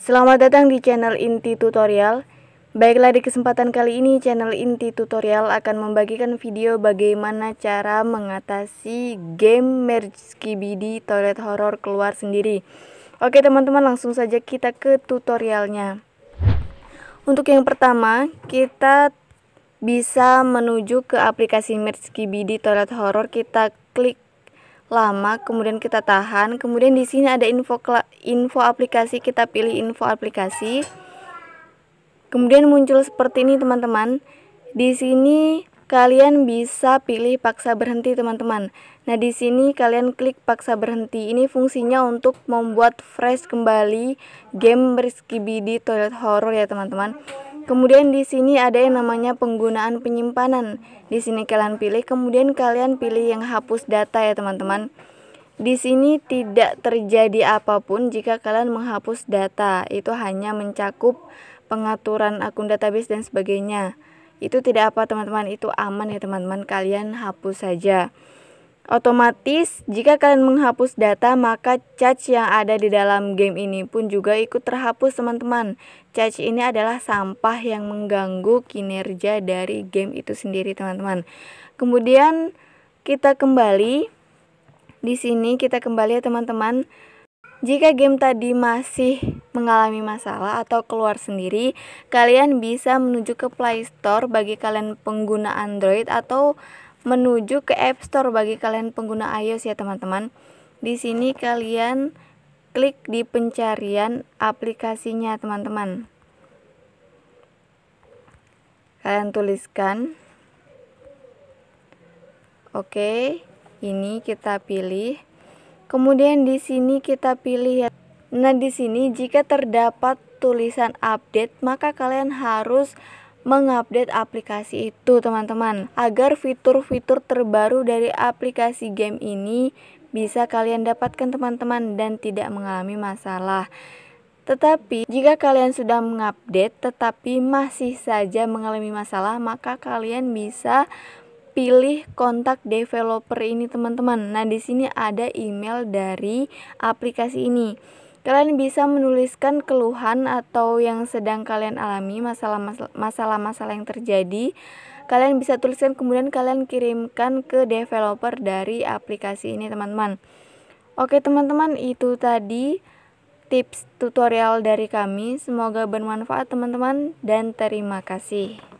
Selamat datang di channel Inti Tutorial. Baiklah di kesempatan kali ini channel Inti Tutorial akan membagikan video bagaimana cara mengatasi game Merge Skibidi Toilet Horror keluar sendiri. Oke teman-teman langsung saja kita ke tutorialnya. Untuk yang pertama, kita bisa menuju ke aplikasi Merge Skibidi Toilet Horror, kita klik lama kemudian kita tahan kemudian di sini ada info info aplikasi kita pilih info aplikasi kemudian muncul seperti ini teman-teman di sini kalian bisa pilih paksa berhenti teman-teman nah di sini kalian klik paksa berhenti ini fungsinya untuk membuat fresh kembali game Risky Bidi Toilet Horror ya teman-teman Kemudian di sini ada yang namanya penggunaan penyimpanan. Di sini kalian pilih, kemudian kalian pilih yang hapus data ya teman-teman. Di sini tidak terjadi apapun jika kalian menghapus data. Itu hanya mencakup pengaturan akun database dan sebagainya. Itu tidak apa teman-teman, itu aman ya teman-teman. Kalian hapus saja. Otomatis, jika kalian menghapus data, maka cache yang ada di dalam game ini pun juga ikut terhapus teman-teman. Cache ini adalah sampah yang mengganggu kinerja dari game itu sendiri teman-teman. Kemudian kita kembali di sini kita kembali ya teman-teman. Jika game tadi masih mengalami masalah atau keluar sendiri, kalian bisa menuju ke Play Store bagi kalian pengguna Android atau menuju ke App Store bagi kalian pengguna iOS ya teman-teman. Di sini kalian klik di pencarian aplikasinya teman-teman. Kalian tuliskan. Oke, ini kita pilih. Kemudian di sini kita pilih ya. Nah, di sini jika terdapat tulisan update, maka kalian harus mengupdate aplikasi itu teman-teman agar fitur-fitur terbaru dari aplikasi game ini bisa kalian dapatkan teman-teman dan tidak mengalami masalah tetapi jika kalian sudah mengupdate tetapi masih saja mengalami masalah maka kalian bisa pilih kontak developer ini teman-teman. Nah, di sini ada email dari aplikasi ini. Kalian bisa menuliskan keluhan atau yang sedang kalian alami, masalah-masalah yang terjadi. Kalian bisa tuliskan kemudian kalian kirimkan ke developer dari aplikasi ini, teman-teman. Oke, teman-teman, itu tadi tips tutorial dari kami. Semoga bermanfaat, teman-teman, dan terima kasih.